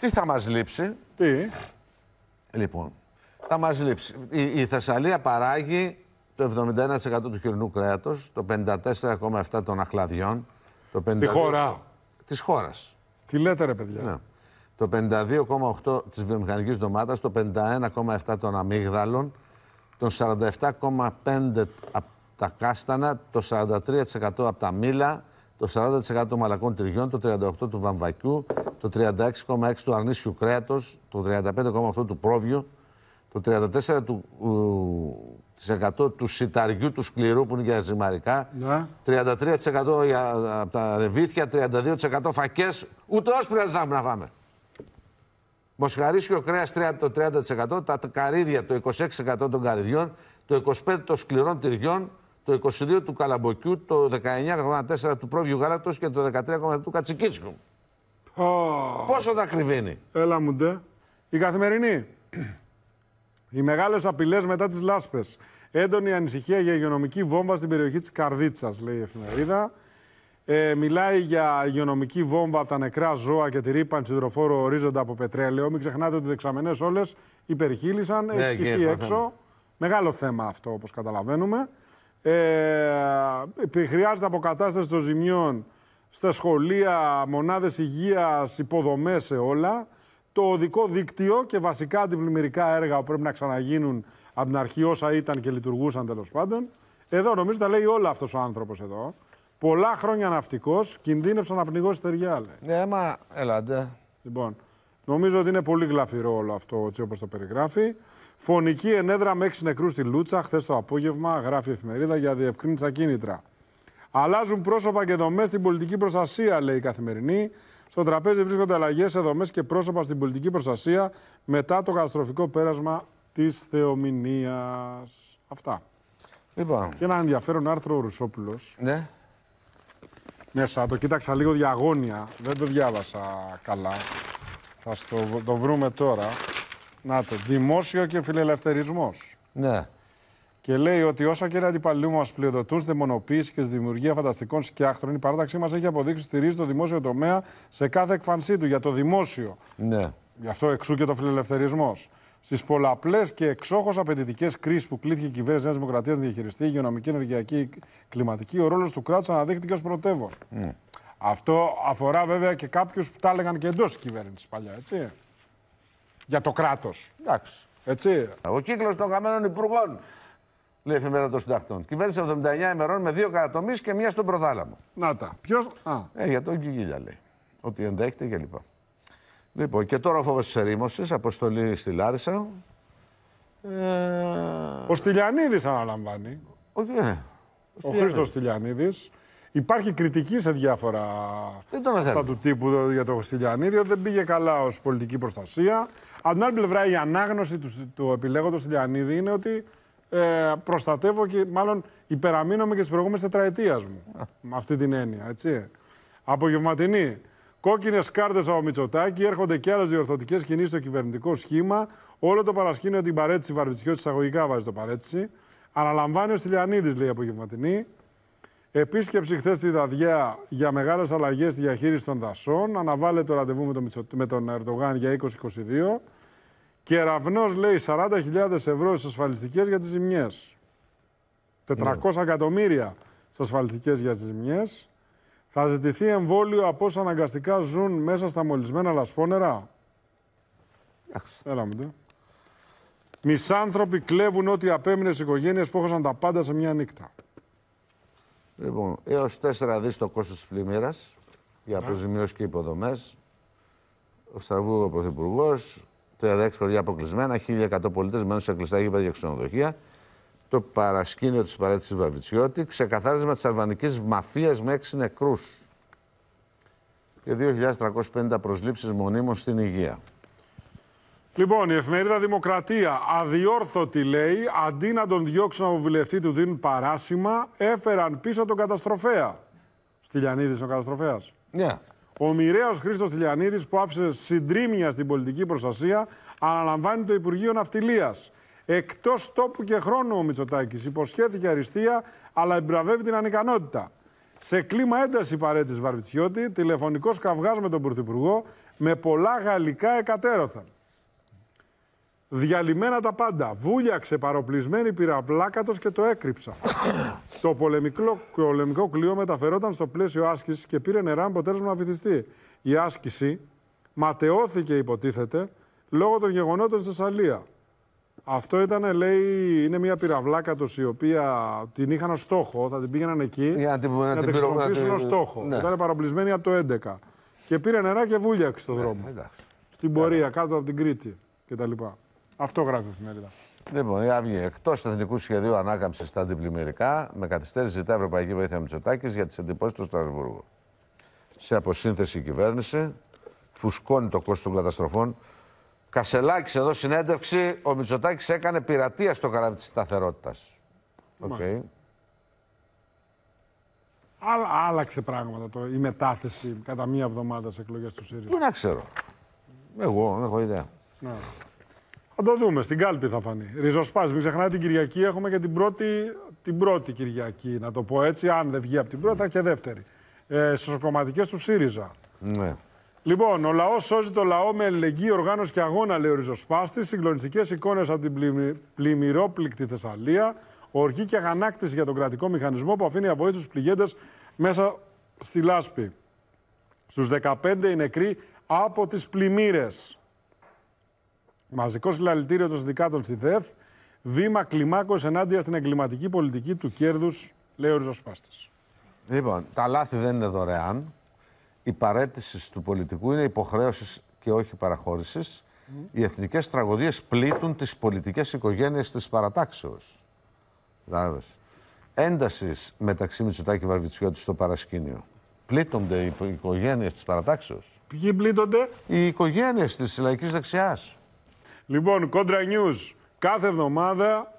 Τι θα μας λείψει. Τι. Λοιπόν, θα μας λείψει. Η, Θεσσαλία παράγει το 71% του χοιρινού κρέατος, το 54,7% των αχλαδιών. Το 52... Στη χώρα. Της χώρας. Τι λέτε ρε παιδιά. Ναι. Το 52,8% της βιομηχανικής ντομάτας, το 51,7% των αμύγδαλων, το 47,5% από τα κάστανα, το 43% από τα μήλα, το 40% των μαλακών τυριών, το 38% του βαμβακιού, το 36,6% του αρνίσιου κρέατος, το 35,8% του πρόβιου, το 34% του, ε, του σιταριού του σκληρού που είναι ναι. για ζυμαρικά, 33% για, από τα ρεβίθια, 32% φακές, ούτε όσπρια δεν θα να φάμε. Μοσχαρίσιο κρέας το 30%, τα καρύδια το 26% των καρυδιών, το 25% των σκληρών τυριών, το 22 του Καλαμποκιού, το 19,4 του Πρόβιου Γάλατος και το 13,7 του Κατσικίτσικου. Oh. Πόσο τα κρυβίνει. Έλα μου ντε. Η καθημερινή. Οι μεγάλες απειλές μετά τις λάσπες. Έντονη ανησυχία για υγειονομική βόμβα στην περιοχή της Καρδίτσας, λέει η εφημερίδα. Ε, μιλάει για υγειονομική βόμβα από τα νεκρά ζώα και τη ρήπανση υδροφόρου ορίζοντα από πετρέλαιο. Μην ξεχνάτε ότι οι δεξαμενές όλες υπερχείλησαν. Ναι, Έχει έξω. Μεγάλο θέμα αυτό, όπως καταλαβαίνουμε. Ε, χρειάζεται αποκατάσταση των ζημιών στα σχολεία, μονάδες υγείας, υποδομές σε όλα. Το οδικό δίκτυο και βασικά αντιπλημμυρικά έργα που πρέπει να ξαναγίνουν από την αρχή όσα ήταν και λειτουργούσαν τέλος πάντων. Εδώ νομίζω τα λέει όλα αυτός ο άνθρωπος εδώ. Πολλά χρόνια ναυτικός κινδύνευσε να πνιγώσει λέει. Ναι, μα έλατε. Λοιπόν, νομίζω ότι είναι πολύ γλαφυρό όλο αυτό έτσι όπως το περιγράφει. Φωνική ενέδρα με έξι νεκρούς στη Λούτσα χθες το απόγευμα, γράφει η εφημερίδα για διευκρίνητα κίνητρα. Αλλάζουν πρόσωπα και δομές στην πολιτική προστασία, λέει η καθημερινή. Στο τραπέζι βρίσκονται αλλαγές σε δομές και πρόσωπα στην πολιτική προστασία μετά το καταστροφικό πέρασμα της Θεομηνίας. Αυτά. Λοιπόν. Και ένα ενδιαφέρον άρθρο ο Ρουσόπουλος. Ναι. Μέσα, το κοίταξα λίγο διαγώνια. Δεν το διάβασα καλά. Θα το βρούμε τώρα. Να το. Δημόσιο και φιλελευθερισμός. Ναι. Και λέει ότι όσα οι αντιπαλλήλου μα πλειοδοτούν στη μονοποίηση και στη δημιουργία φανταστικών σκιάχτρων, η παράταξή μας έχει αποδείξει ότι στηρίζει το δημόσιο τομέα σε κάθε εκφανσή του για το δημόσιο. Ναι. Γι' αυτό εξού και το φιλελευθερισμός. Στις πολλαπλές και εξόχως απαιτητικές κρίσεις που κλήθηκε η κυβέρνηση Νέας Δημοκρατίας να διαχειριστεί, υγειονομική, ενεργειακή, κλιματική, ο ρόλος του κράτους αναδείχθηκε ως πρωτεύον. Mm. Αυτό αφορά βέβαια και κάποιους που τα έλεγαν και εντός κυβέρνησης παλιά, έτσι για το κράτος. Εντάξει. Έτσι. Ο κύκλος των χαμένων υπουργών. Λέει εφημερίδα των συντακτών. Κυβέρνηση 79 ημερών με δύο κατατομεί και μία στον προθάλαμο. Να τα. Ποιος. Ε, για τον Κιγίλια λέει. Ότι ενδέχεται και λοιπά. Λοιπόν, και τώρα ο φόβος της ερήμωσης, αποστολή στη Λάρισα. Ε... Ο Στυλιανίδης αναλαμβάνει. Ε. Ο, ο Χρήστος Στυλιανίδης. Υπάρχει κριτική σε διάφορα δεν του τύπου για τον Χωστιλιανίδη ότι δεν πήγε καλά ως πολιτική προστασία. Από την άλλη πλευρά, η ανάγνωση του, του επιλέγοντος Χωστιλιανίδη είναι ότι ε, προστατεύω και μάλλον υπεραμείνομαι και τη προηγούμενες τετραετίας μου. Με αυτή την έννοια, έτσι. Απογευματινή. Κόκκινες κάρτες από Μητσοτάκη, έρχονται και άλλες διορθωτικές κινήσεις στο κυβερνητικό σχήμα. Όλο το παρασκήνιο την παρέτηση Βαρβιτσιώτης εισαγωγικά βάζει το παρέτηση. Αναλαμβάνει ο Στυλιανίδη, λέει απογευματινή. Επίσκεψη χθες στη Δαδιά για μεγάλες αλλαγές στη διαχείριση των δασών. Αναβάλλεται το ραντεβού με τον, με τον Ερντογάν για 2022. Κεραυνό λέει 40.000 ευρώ στις ασφαλιστικές για τις ζημιές. 400 εκατομμύρια στις ασφαλιστικές για τις ζημιές. Θα ζητηθεί εμβόλιο από όσα αναγκαστικά ζουν μέσα στα μολυσμένα λασπόνερα. Έλα μου, Μισάνθρωποι κλέβουν ό,τι απέμεινε στις οικογένειες που έχωσαν τα πάντα σε μια νύχτα. Λοιπόν, έως 4 δις το κόστος της πλημμύρας για ναι. αποζημιώσει και υποδομές. Ο Στραβού ο Πρωθυπουργός, 36 χωριά αποκλεισμένα, 1.100 πολίτες μένουν σε κλειστά γήπεδα για ξενοδοχεία. Το παρασκήνιο της παρέτησης Βαβιτσιώτη, ξεκαθάρισμα της αλβανικής μαφίας με 6 νεκρούς και 2.350 προσλήψεις μονίμων στην υγεία. Λοιπόν, η εφημερίδα Δημοκρατία αδιόρθωτη λέει, αντί να τον διώξουν από βουλευτή του δίνουν παράσημα, έφεραν πίσω τον καταστροφέα. είναι ο καταστροφέας. Ναι. Ο μοιραίος Χρήστος Τηλιανίδη, που άφησε συντρίμια στην πολιτική προστασία, αναλαμβάνει το Υπουργείο Ναυτιλίας. Εκτός τόπου και χρόνου ο Μητσοτάκης. Υποσχέθηκε αριστεία, αλλά εμπραβεύει την ανικανότητα. Σε κλίμα ένταση παρέτηση Βαρβιτσιώτη, τηλεφωνικός καυγάς με τον Πρωθυπουργό, με πολλά γαλλικά εκατέρωθαν. Διαλυμένα τα πάντα. Βούλιαξε παροπλισμένη πυραπλάκατο και το έκρυψα. το πολεμικό, πολεμικό κλειό μεταφερόταν στο πλαίσιο άσκησης και πήρε νερά με αποτέλεσμα να βυθιστεί. Η άσκηση ματαιώθηκε, υποτίθεται, λόγω των γεγονότων στη Θεσσαλία. Αυτό ήταν, λέει, είναι μια πυραβλάκατο η οποία την είχαν ως στόχο, θα την πήγαιναν εκεί για να την, να την χρησιμοποιήσουν ως στόχο. Ναι. Ήταν παροπλισμένη από το 11. Και πήρε νερά και βούλιαξε στον ναι, δρόμο. Στην πορεία, κάτω από την Κρήτη κτλ. Αυτό γράφει η εφημερίδα. Λοιπόν, η Αυγή, εκτός εθνικού σχεδίου ανάκαμψη στα αντιπλημμυρικά, με καθυστέρηση ζητά Ευρωπαϊκή Βοήθεια Μητσοτάκης για τις εντυπώσεις του Στρασβούργου. Σε αποσύνθεση η κυβέρνηση φουσκώνει το κόστος των καταστροφών. Κασελάκης, εδώ συνέντευξη, ο Μητσοτάκης έκανε πειρατεία στο καράβι της σταθερότητας. Okay. Άλλα, άλλαξε πράγματα το, η μετάθεση κατά μία εβδομάδα σε εκλογές του ΣΥΡΙΖΑ. Πού ξέρω. Εγώ δεν έχω ιδέα. Ναι. Θα το δούμε. Στην κάλπη θα φανεί. Ριζοσπάς, μην ξεχνάτε την Κυριακή έχουμε και την πρώτη, την πρώτη Κυριακή, να το πω έτσι. Αν δεν βγει από την πρώτη, θα και δεύτερη. Ε, Στις κομματικέ του ΣΥΡΙΖΑ. Ναι. Λοιπόν, ο λαός σώζει το λαό με ελεγγύη οργάνωση και αγώνα, λέει ο Ριζοσπάστη. Συγκλονιστικές εικόνες από την πλημμυρόπληκτη Θεσσαλία. Οργή και αγανάκτηση για τον κρατικό μηχανισμό που αφήνει αβοήθητου πληγέντες μέσα στη λάσπη. Στους 15 οι νεκροί από τις πλημμύρες. Μαζικός συλλαλητήριο των συνδικάτων στη ΔΕΘ. Βήμα κλιμάκωση ενάντια στην εγκληματική πολιτική του κέρδους, λέει ο Ριζοσπάστη. Λοιπόν, τα λάθη δεν είναι δωρεάν. Η παρέτησης του πολιτικού είναι υποχρέωσης και όχι παραχώρησης. Mm. Οι εθνικές τραγωδίες πλήττουν τις πολιτικές οικογένειες της παρατάξεως. Δηλαδή. Έντασης μεταξύ Μητσοτάκη Βαρβιτσιώτης στο παρασκήνιο. Πλήττονται οι οικογένειες της παρατάξεως. Ποιοι πλήττονται, Οι οικογένειες της λαϊκής δεξιάς. Λοιπόν, κόντρα news. Κάθε εβδομάδα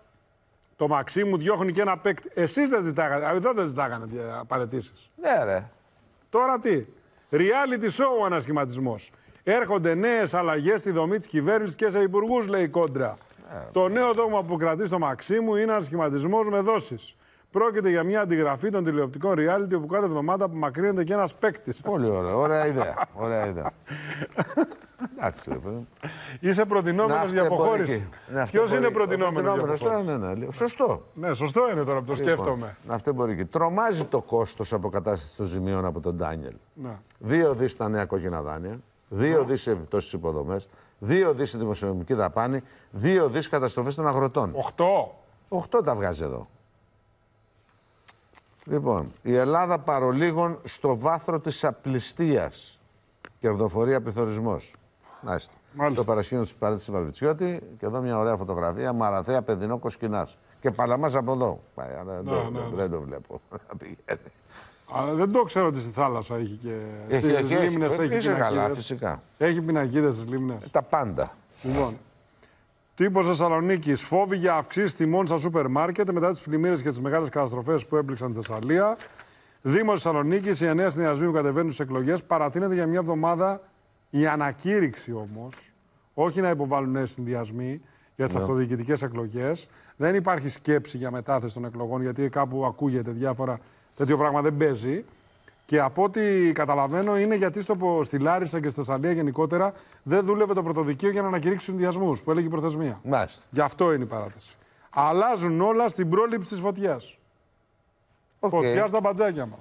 το μαξί μου διώχνει και ένα παίκτη. Εσείς δεν ζητάγατε. Ε, εδώ δεν ζητάγανε παρετήσεις. Ναι, ρε. Τώρα τι. Reality show ο ανασχηματισμός. Έρχονται νέες αλλαγές στη δομή της κυβέρνησης και σε υπουργούς, λέει κόντρα. Ναι, το νέο δόγμα που κρατεί στο μαξί μου είναι ανασχηματισμός με δόσεις. Πρόκειται για μια αντιγραφή των τηλεοπτικών reality που κάθε εβδομάδα απομακρύνεται και ένας παίκτης. Πολύ ωραία, ωραία ιδέα. Ωραία ιδέα. Εντάξει, ρε Είσαι προτινόμενος για αποχώρηση. Ποιος είναι προτινόμενο Ναι, ναι, Σωστό. Ναι, σωστό είναι τώρα που το λοιπόν, σκέφτομαι. Αυτό μπορεί και. Τρομάζει το κόστος αποκατάστασης των ζημιών από τον Ντάνιελ. Ναι. Δύο δις τα νέα κόκκινα δάνεια. Δύο ναι. δις επιπτώσεις υποδομές. Δύο δις δημοσιονομική δαπάνη. Δύο δις καταστροφές των αγροτών. Οχτώ. Οχτώ τα βγάζει εδώ. Λοιπόν, η Ελλάδα παρολίγων στο βάθρο της απληστίας. Κερδοφορία πληθωρισμός. Μάλιστα. Το παρασκήνιο της παρέτηση Βαρβιτσιώτη και εδώ μια ωραία φωτογραφία. Μαραθέα Παιδινό Κοσκινάς. Και παλαμάς από εδώ. Πάει, αλλά δεν, το, ναι, ναι, ναι. δεν το βλέπω Αλλά δεν το ξέρω ότι στη θάλασσα έχει και. Έχει, στις έχει, λίμνες έχει, έχει καλά, φυσικά. Έχει πινακίδες στις λίμνες. Τα πάντα. Λοιπόν. Τύπος Θεσσαλονίκης. Φόβη για αυξήσεις τιμών στα σούπερ μάρκετ μετά τις πλημμύρες και τις μεγάλες καταστροφές που έπληξαν τη Θεσσαλία. Δήμος Θεσσαλονίκης. Η εννέα συνδυασμοί που κατεβαίνουν στις εκλογές παρατείνεται για μια εβδομάδα η ανακήρυξη όμως, όχι να υποβάλουν νέε συνδυασμοί για τις ναι. αυτοδιοικητικές εκλογές. Δεν υπάρχει σκέψη για μετάθεση των εκλογών, γιατί κάπου ακούγεται διάφορα τέτοιο πράγμα δεν παίζει. Και από ό,τι καταλαβαίνω είναι γιατί στο, στη Λάρισα και στη Θεσσαλία γενικότερα δεν δούλευε το πρωτοδικείο για να ανακηρύξει συνδυασμούς που έλεγε η προθεσμία. Μάλιστα. Γι' αυτό είναι η παράταση. Αλλάζουν όλα στην πρόληψη της φωτιάς. Okay. Φωτιά στα μπατζάκια μας.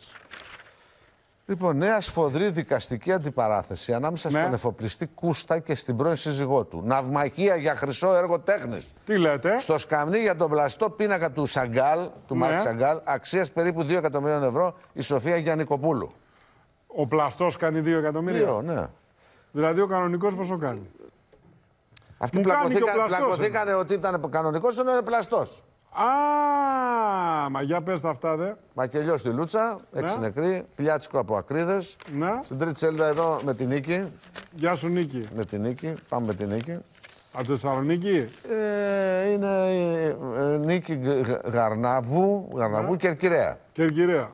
Λοιπόν, νέα σφοδρή δικαστική αντιπαράθεση ανάμεσα ναι. στον εφοπλιστή Κούστα και στην πρώην σύζυγό του. Ναυμαχία για χρυσό έργο τέχνης. Τι λέτε. Στο σκαμνί για τον πλαστό πίνακα του Σαγκάλ, του ναι. Μάρκ Σαγκάλ, αξίας περίπου 2 εκατομμυρίων ευρώ, η Σοφία Γιανικοπούλου. Ο πλαστός κάνει 2 εκατομμύρια. 2, ναι. Δηλαδή ο κανονικός πόσο κάνει. Αυτοί πλακωθήκαν, πλακωθήκανε ε. ότι ήταν κανονικός, είναι πλαστός. Α, μα για πες τα αυτά, δε. Μακελιός στη Λούτσα, ναι. έξι ναι. νεκροί, πλιάτσικο από ακρίδες. Ναι. Στην τρίτη σελίδα εδώ με την νίκη. Γεια σου, Νίκη. Με την νίκη, πάμε με την νίκη. Από τη Θεσσαλονίκη. Ε, είναι η ε, νίκη Γαρναβού, Γαρναβού ναι. Κερκυραία. Κερκυραία.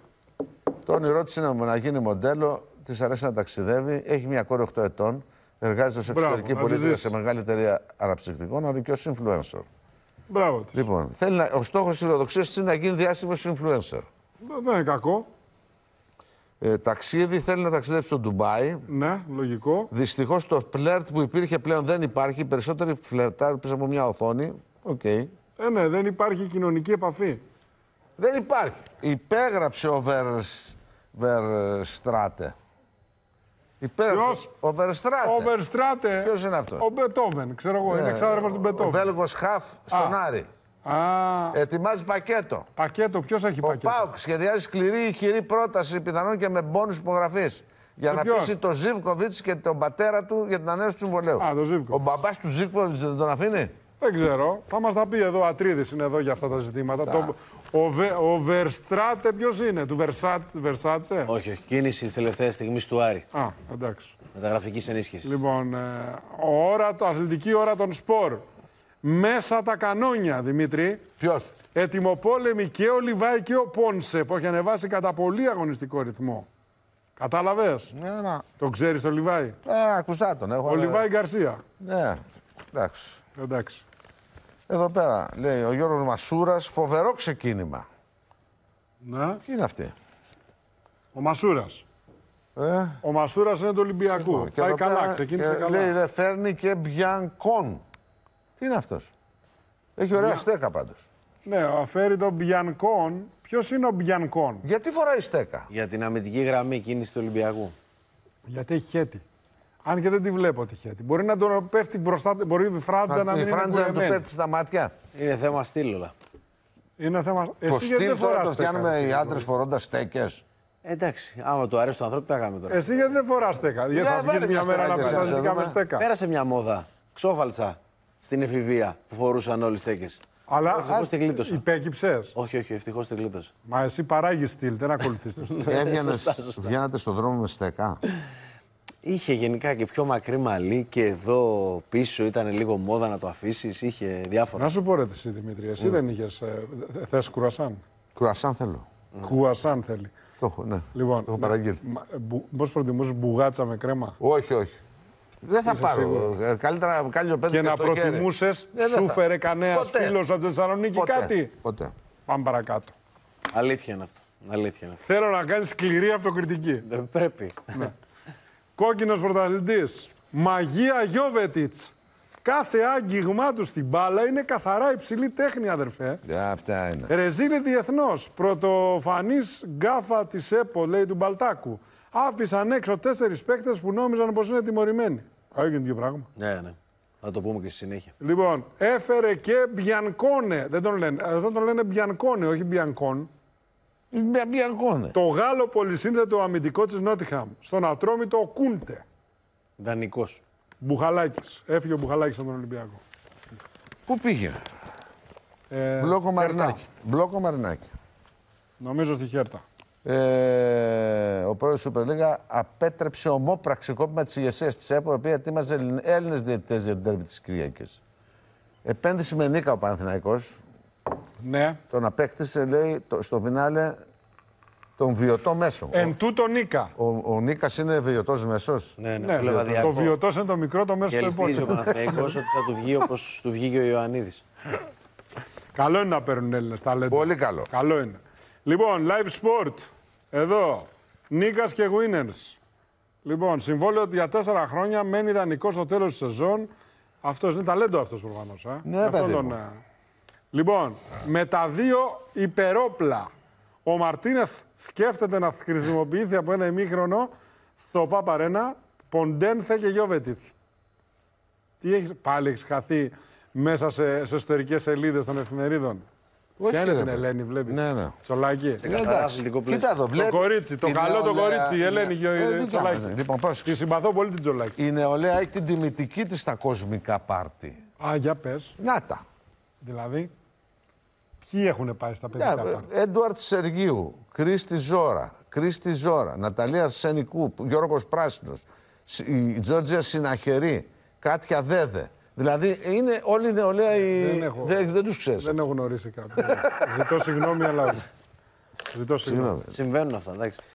Το όνειρό της είναι να γίνει μοντέλο, της αρέσει να ταξιδεύει, έχει μια κόρη 8 ετών, εργάζεται ως εξωτερική πολιτική σε μεγάλη εταιρεία αναψυκτικών, ως influencer. Μπράβο Λοιπόν, θέλει να, ο στόχος της φιλοδοξίας είναι να γίνει διάσημος influencer. Δεν είναι κακό. Ε, ταξίδι, θέλει να ταξιδέψει στο Ντουμπάι. Ναι, λογικό. Δυστυχώς το φλερτ που υπήρχε πλέον δεν υπάρχει. Οι περισσότεροι φλερτάρουν πίσω από μια οθόνη. Οκ. Okay. Ε, ναι, δεν υπάρχει κοινωνική επαφή. Δεν υπάρχει. Υπέγραψε ο Βερ Στράτε. Υπέροχος. Ο Βερστράτε. Ο Ποιος είναι αυτός. Ο Μπετόβεν, ξέρω εγώ. Ναι. Είναι ε, εξάδερφος του Μπετόβεν. Ο Βέλγος Χαφ στον Α. Άρη. Α. Ετοιμάζει πακέτο. Πακέτο, ποιος έχει ο πακέτο. Ο Πάουκ σχεδιάζει σκληρή ή χειρή πρόταση, πιθανόν και με μπόνους υπογραφής. Για να ποιος? πείσει τον Ζίβκοβιτ και τον πατέρα του για την ανέωση του συμβολέου. Α, το ο μπαμπάς του Ζίβκοβιτ δεν τον αφήνει. Δεν ξέρω. Θα μας τα πει εδώ. Ατρίδης είναι εδώ για αυτά τα ζητήματα. Το, ο, Βε, Βερστράτε ποιος είναι, του Βερσάτ, Βερσάτσε. Όχι, όχι. Κίνηση της τελευταίας στιγμής του Άρη. Α, εντάξει. Μεταγραφικής ενίσχυσης. Λοιπόν, ε, ώρα, αθλητική ώρα των σπορ. Μέσα τα κανόνια, Δημήτρη. Ποιος. Ετοιμοπόλεμη και ο Λιβάη και ο Πόνσε που έχει ανεβάσει κατά πολύ αγωνιστικό ρυθμό. Κατάλαβες. Ναι, ναι. Το ξέρει το Λιβάη. Ε, ακουστά τον. Έχω... Ο Λιβάη Γκαρσία. Ναι. Εντάξει. Εντάξει. Εδώ πέρα λέει ο Γιώργος Μασούρας, φοβερό ξεκίνημα. Ναι. Ποιοι είναι αυτοί. Ο Μασούρας. Ε? Ο Μασούρας είναι του Ολυμπιακού. Λοιπόν, Πάει καλά, ξεκίνησε ε, καλά. Λέει, λέει, φέρνει και Μπιανκόν. Τι είναι αυτός. Έχει ωραία στέκα πάντως. Ναι, φέρει τον Μπιανκόν. Ποιος είναι ο Μπιανκόν. Γιατί φοράει στέκα. Για την αμυντική γραμμή κίνηση του Ολυμπιακού. Γιατί έχει χέτη. Αν και δεν τη βλέπω τυχαία. Μπορεί να τον πέφτει μπροστά, μπορεί η φράντζα να, μην είναι να του πέφτει στα μάτια. Είναι θέμα στυλ Είναι θέμα... Εσύ στυλ τώρα το φτιάχνουμε οι άντρε φορώντας στέκες. Εντάξει, άμα το αρέσει το άνθρωπο, τι κάνουμε τώρα. Εσύ γιατί δεν φοράς στέκα. Γιατί θα βγει μια μέρα να περάσει με στέκα. Πέρασε μια μόδα. Ξόφαλτσα στην εφηβεία που φορούσαν όλοι στέκες. Αλλά υπέκυψες. Όχι, όχι, ευτυχώς την γλίτωσα. Μα εσύ παράγεις στυλ, δεν ακολουθείς το στυλ. Βγαίνατε στον δρόμο με στέκα. Είχε γενικά και πιο μακρύ μαλλί και εδώ πίσω ήταν λίγο μόδα να το αφήσεις. Είχε διάφορα. Να σου πω ρε εσύ Δημήτρη, εσύ mm. δεν είχες. Ε, θε κουρασάν. Κουρασάν θέλω. Mm. Κουρασάν θέλει. Το έχω, ναι. Λοιπόν, το έχω παραγγείλει. Πώς προτιμούσες μπουγάτσα με κρέμα. Όχι, όχι. Δεν θα πάρω. Σίγουρος. Ε, καλύτερα κάλιο πέντε ο και να προτιμούσες, ε, ναι, σου φέρε κανένας φίλος από τη Θεσσαλονίκη κάτι. Ποτέ. Πάμε παρακάτω. Αλήθεια είναι αυτό. Αλήθεια Θέλω να κάνεις σκληρή αυτοκριτική. Δεν πρέπει. Ναι. Κόκκινος πρωταθλητής. Μαγία Γιώβετιτ. Κάθε άγγιγμά τους στην μπάλα είναι καθαρά υψηλή τέχνη, αδερφέ. Αυτά είναι. Ρεζίλη διεθνώς. Πρωτοφανής γκάφα της ΕΠΟ, λέει του Μπαλτάκου. Άφησαν έξω τέσσερις παίκτες που νόμιζαν πως είναι τιμωρημένοι. Έγινε τέτοιο πράγμα. Ναι, ναι. Θα το πούμε και στη συνέχεια. Λοιπόν, έφερε και Μπιανκόνε. Δεν τον λένε. Εδώ τον λένε Μπιανκόνε, όχι Μπιανκόνε. Το Γάλλο πολυσύνθετο αμυντικό της Νότιχαμ. Στον Ατρόμητο Κούντε. Δανικό. Μπουχαλάκης. Έφυγε ο Μπουχαλάκης από τον Ολυμπιακό. Πού πήγε. Ε, Μπλόκο Μαρινάκη. Μπλόκο Μαρινάκη. Νομίζω στη Χέρτα. Ε, ο πρόεδρος της Super απέτρεψε ομόπραξη κόπημα της ηγεσίας της ΕΠΟ, η οποία ετοίμαζε Έλληνες διαιτητές για την τέρμη της Κυριακής. Επένδυση με νίκα ο Παναθηναϊκός, ναι. Τον απέκτησε, λέει, στο Βινάλε, τον βιωτό μέσο. Εν τούτο Νίκα. Ο, ο Νίκας είναι βιωτός μέσος. Ναι, ναι, ναι. Το βιωτός είναι το μικρό, το μέσο του υπόλοιπο. Ελπίζω ο ότι θα του βγει όπως του βγήκε ο Ιωαννίδης. Καλό είναι να παίρνουν Έλληνες ταλέντα. Πολύ καλό. Καλό είναι. Λοιπόν, live sport. Εδώ. Νίκας και winners. Λοιπόν, συμβόλαιο για τέσσερα χρόνια μένει ιδανικό στο τέλος της σεζόν. Αυτός είναι ταλέντο αυτός προφανώς. Ε. Ναι, αυτό παιδί τον, ε, Λοιπόν, με τα δύο υπερόπλα. Ο Μαρτίνεθ σκέφτεται να χρησιμοποιηθεί από ένα ημίχρονο στο Παπαρένα Ποντένθε και Γιώβετιτ. Τι έχεις πάλι έχεις χαθεί μέσα σε, σε εσωτερικές σελίδες των εφημερίδων. Όχι, είναι την Ελένη, βλέπεις. Ναι, ναι. Τσολάκι. Ε, κοίτα εδώ, βλέπει. Το κορίτσι, το καλό το κορίτσι, η Ελένη ναι. και ο ε, ε, Τσολάκι. Ναι. Λοιπόν, Τη συμπαθώ πολύ την Τσολάκι. Η νεολαία έχει την τιμητική της στα κοσμικά πάρτι. Α, για πες. Να Δηλαδή. Ποιοι έχουν πάει στα παιδικά ναι, Έντουαρτ Σεργίου, Κρίστη Ζώρα, Κρίστη Ζώρα, Ναταλία Αρσενικού, Γιώργος Πράσινος, η Τζόρτζια Συναχερή, Κάτια Δέδε. Δηλαδή είναι όλη η νεολαία. Δεν, έχω, δεν, δεν τους ξέρεις. Δεν έχω γνωρίσει κάποιον. Ζητώ συγγνώμη, αλλά. Ζητώ συγγνώμη. Συμβαίνουν αυτά, εντάξει.